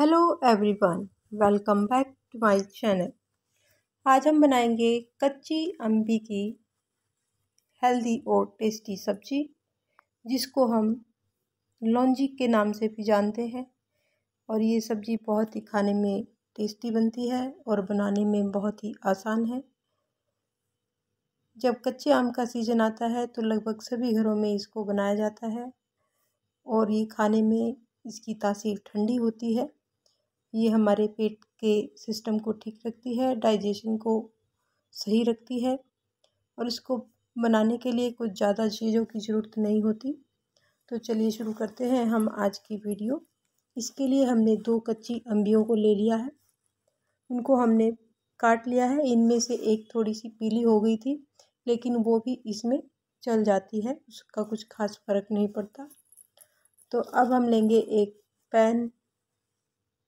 hello everyone welcome back to my channel आज हम बनाएंगे कच्ची अम्बी की हेल्दी और टेस्टी सब्जी जिसको हम लौंजी के नाम से भी जानते हैं और ये सब्ज़ी बहुत ही खाने में टेस्टी बनती है और बनाने में बहुत ही आसान है जब कच्चे आम का सीज़न आता है तो लगभग सभी घरों में इसको बनाया जाता है और ये खाने में इसकी तासीर ठंडी होती है ये हमारे पेट के सिस्टम को ठीक रखती है डाइजेशन को सही रखती है और इसको बनाने के लिए कुछ ज़्यादा चीज़ों की ज़रूरत नहीं होती तो चलिए शुरू करते हैं हम आज की वीडियो इसके लिए हमने दो कच्ची अम्बियों को ले लिया है उनको हमने काट लिया है इनमें से एक थोड़ी सी पीली हो गई थी लेकिन वो भी इसमें चल जाती है उसका कुछ खास फ़र्क नहीं पड़ता तो अब हम लेंगे एक पैन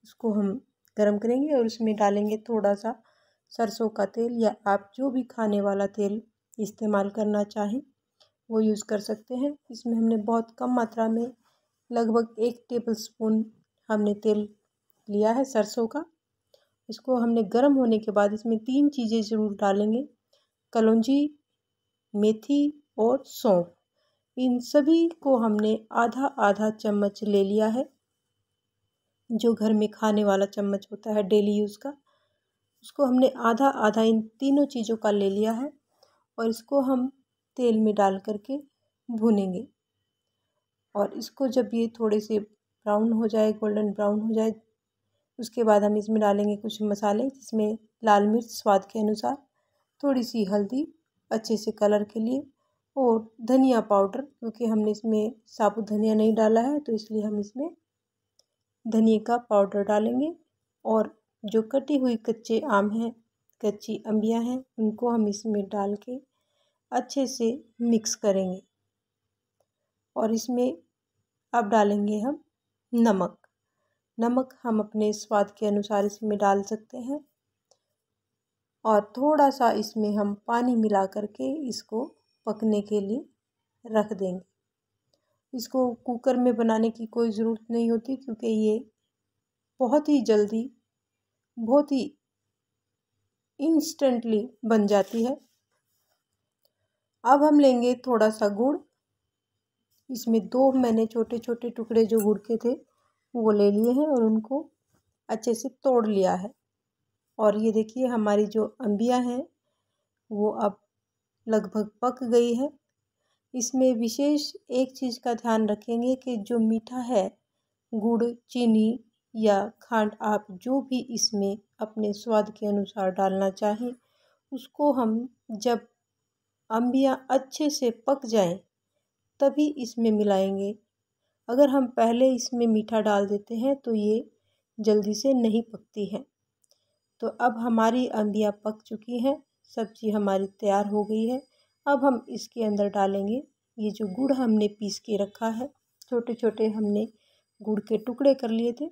उसको हम गर्म करेंगे और उसमें डालेंगे थोड़ा सा सरसों का तेल या आप जो भी खाने वाला तेल इस्तेमाल करना चाहें वो यूज़ कर सकते हैं इसमें हमने बहुत कम मात्रा में लगभग एक टेबल स्पून हमने तेल लिया है सरसों का इसको हमने गर्म होने के बाद इसमें तीन चीज़ें ज़रूर डालेंगे कलौजी मेथी और सौंफ इन सभी को हमने आधा आधा चम्मच ले लिया है जो घर में खाने वाला चम्मच होता है डेली यूज़ का उसको हमने आधा आधा इन तीनों चीज़ों का ले लिया है और इसको हम तेल में डाल करके भुनेंगे और इसको जब ये थोड़े से ब्राउन हो जाए गोल्डन ब्राउन हो जाए उसके बाद हम इसमें डालेंगे कुछ मसाले जिसमें लाल मिर्च स्वाद के अनुसार थोड़ी सी हल्दी अच्छे से कलर के लिए और धनिया पाउडर क्योंकि हमने इसमें साबुत धनिया नहीं डाला है तो इसलिए हम इसमें धनिया का पाउडर डालेंगे और जो कटी हुई कच्चे आम हैं कच्ची अम्बियाँ हैं उनको हम इसमें डाल के अच्छे से मिक्स करेंगे और इसमें अब डालेंगे हम नमक नमक हम अपने स्वाद के अनुसार इसमें डाल सकते हैं और थोड़ा सा इसमें हम पानी मिला करके इसको पकने के लिए रख देंगे इसको कुकर में बनाने की कोई ज़रूरत नहीं होती क्योंकि ये बहुत ही जल्दी बहुत ही इंस्टेंटली बन जाती है अब हम लेंगे थोड़ा सा गुड़ इसमें दो मैंने छोटे छोटे टुकड़े जो गुड़ के थे वो ले लिए हैं और उनको अच्छे से तोड़ लिया है और ये देखिए हमारी जो अम्बिया हैं वो अब लगभग पक गई है इसमें विशेष एक चीज़ का ध्यान रखेंगे कि जो मीठा है गुड़ चीनी या खांड आप जो भी इसमें अपने स्वाद के अनुसार डालना चाहें उसको हम जब अम्बियाँ अच्छे से पक जाएं तभी इसमें मिलाएंगे अगर हम पहले इसमें मीठा डाल देते हैं तो ये जल्दी से नहीं पकती हैं तो अब हमारी अम्बियाँ पक चुकी हैं सब्ज़ी हमारी तैयार हो गई है अब हम इसके अंदर डालेंगे ये जो गुड़ हमने पीस के रखा है छोटे छोटे हमने गुड़ के टुकड़े कर लिए थे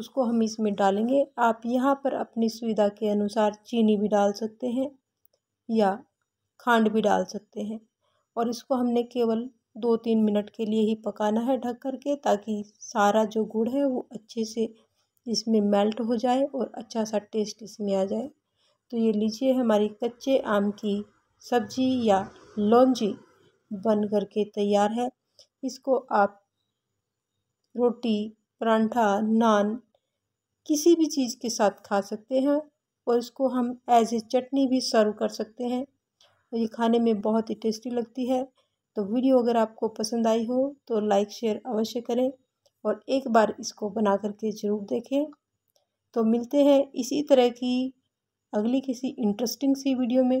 उसको हम इसमें डालेंगे आप यहाँ पर अपनी सुविधा के अनुसार चीनी भी डाल सकते हैं या खांड भी डाल सकते हैं और इसको हमने केवल दो तीन मिनट के लिए ही पकाना है ढक कर के ताकि सारा जो गुड़ है वो अच्छे से इसमें मेल्ट हो जाए और अच्छा सा टेस्ट इसमें आ जाए तो ये लीजिए हमारी कच्चे आम की सब्जी या लौंजी बन करके तैयार है इसको आप रोटी परांठा नान किसी भी चीज़ के साथ खा सकते हैं और इसको हम एज ए चटनी भी सर्व कर सकते हैं और ये खाने में बहुत ही टेस्टी लगती है तो वीडियो अगर आपको पसंद आई हो तो लाइक शेयर अवश्य करें और एक बार इसको बना करके ज़रूर देखें तो मिलते हैं इसी तरह की अगली किसी इंटरेस्टिंग सी वीडियो में